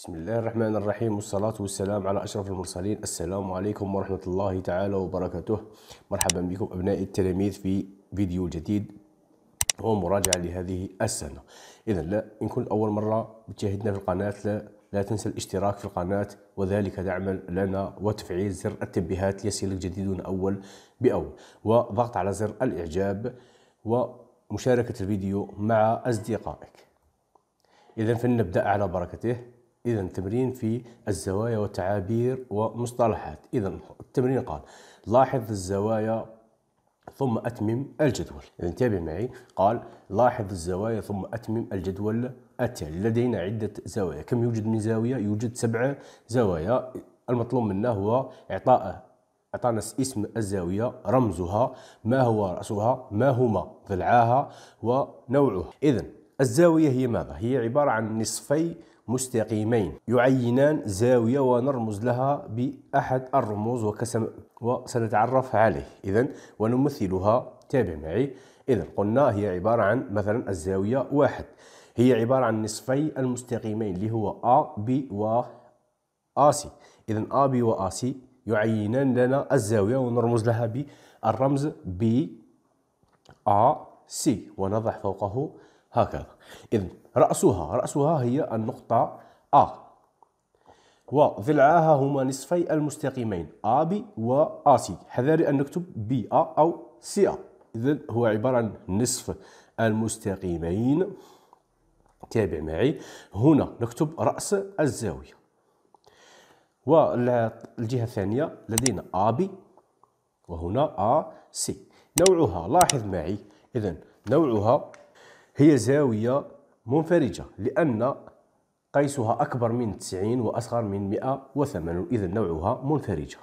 بسم الله الرحمن الرحيم والصلاة والسلام على أشرف المرسلين السلام عليكم ورحمة الله تعالى وبركاته مرحبا بكم أبنائي التلاميذ في فيديو جديد ومراجعة لهذه السنة إذا لا إن كنت أول مرة بتشاهدنا في القناة لا لا تنسى الاشتراك في القناة وذلك دعما لنا وتفعيل زر التنبيهات ليصلك جديدنا أول بأول وضغط على زر الإعجاب ومشاركة الفيديو مع أصدقائك إذا فلنبدأ على بركته إذا تمرين في الزوايا وتعابير ومصطلحات إذا التمرين قال لاحظ الزوايا ثم أتمم الجدول إذا انتبه معي قال لاحظ الزوايا ثم أتمم الجدول التالي لدينا عدة زوايا كم يوجد من زاوية؟ يوجد سبع زوايا المطلوب منا هو إعطاء أعطانا اسم الزاوية رمزها ما هو رأسها ما هما ضلعاها ونوعها إذا الزاوية هي ماذا؟ هي عبارة عن نصفي مستقيمين يعينان زاوية ونرمز لها بأحد الرموز وكسم وسنتعرف عليه إذا ونمثلها تابع معي إذا قلنا هي عبارة عن مثلا الزاوية واحد هي عبارة عن نصفي المستقيمين اللي هو A B و AC إذا A B و AC يعينان لنا الزاوية ونرمز لها بالرمز B A C ونضع فوقه هكذا إذا رأسها رأسها هي النقطة A وضلعاها هما نصفي المستقيمين AB و AC حذاري أن نكتب BA أو CA إذا هو عبارة عن نصف المستقيمين تابع معي هنا نكتب رأس الزاوية والجهة الثانية لدينا AB وهنا AC نوعها لاحظ معي إذا نوعها هي زاوية منفرجة لأن قيسها أكبر من 90 وأصغر من 180 إذا نوعها منفرجة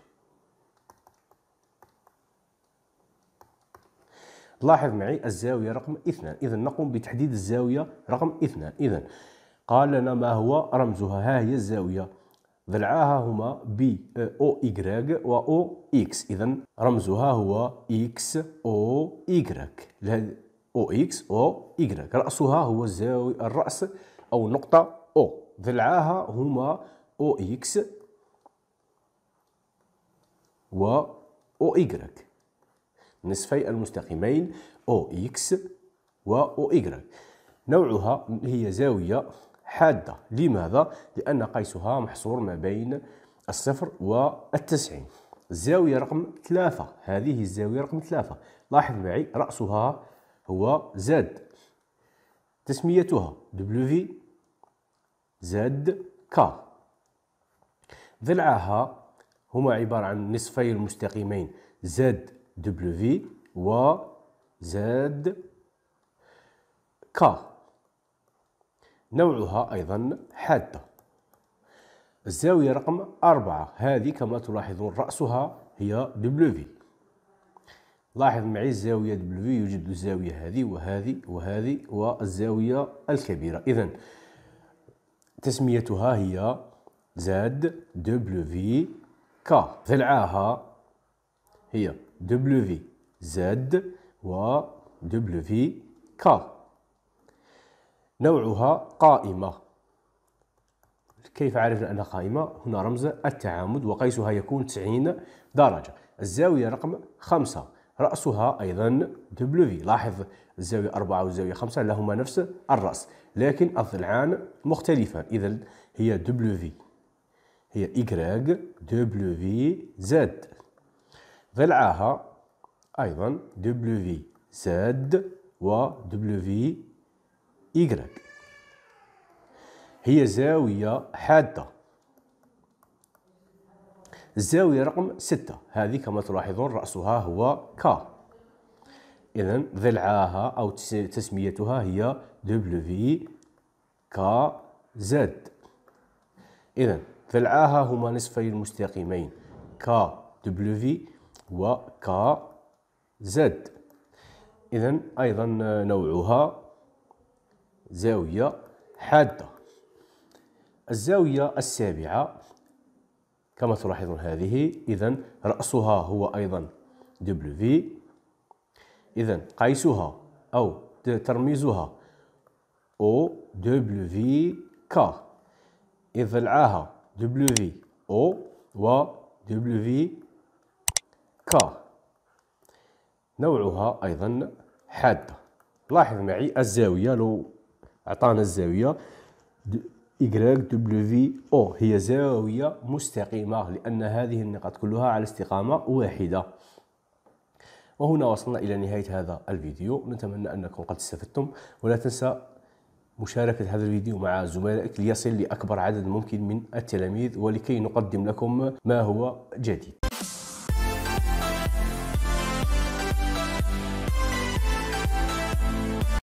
لاحظ معي الزاوية رقم اثنان إذا نقوم بتحديد الزاوية رقم اثنان إذا قال لنا ما هو رمزها ها هي الزاوية ضلعاها هما ب آه، او ايغريك و او اكس اذا رمزها هو اكس او ايغريك او اكس او y رأسها هو الزاوية الرأس أو النقطة او ضلعاها هما او اكس و او y نصفي المستقيمين او اكس و او y نوعها هي زاوية حادة لماذا؟ لأن قيسها محصور ما بين الصفر والتسعين الزاوية رقم ثلاثة هذه الزاوية رقم ثلاثة لاحظ معي رأسها هو زد تسميتها W زد كا ضلعها هما عبارة عن نصفي المستقيمين زد W و زد كا نوعها أيضا حادة الزاوية رقم أربعة هذه كما تلاحظون رأسها هي W لاحظ معي الزاوية W يوجد الزاوية هذه وهذه وهذه والزاوية الكبيرة إذا تسميتها هي زاد W K ضلعها هي W زاد و W K نوعها قائمة كيف عرفنا أنها قائمة؟ هنا رمز التعامد وقيسها يكون 90 درجة الزاوية رقم 5 رأسها أيضا دبليو في لاحظ الزاوية 4 والزاوية 5 لهما نفس الرأس لكن الضلعان مختلفة إذا هي دبليو في هي دبليو في زد ضلعها أيضا دبليو في زد و دبليو في Y هي زاوية حادة الزاوية رقم 6 هذه كما تلاحظون رأسها هو كا إذا ضلعها أو تسميتها هي في K زد إذا ضلعها هما نصفين مستقيمين K في و K زد إذا أيضا نوعها زاوية حادة الزاوية السابعة كما تلاحظون هذه إذا رأسها هو أيضا في إذا قيسها أو ترميزها ك اذا العاها دبليو في او و في ك نوعها أيضا حادة لاحظ معي الزاوية لو أعطانا الزاوية Y هي زاوية مستقيمة لأن هذه النقاط كلها على استقامة واحدة وهنا وصلنا إلى نهاية هذا الفيديو نتمنى أنكم قد استفدتم ولا تنسى مشاركة هذا الفيديو مع زملائك ليصل لأكبر عدد ممكن من التلاميذ ولكي نقدم لكم ما هو جديد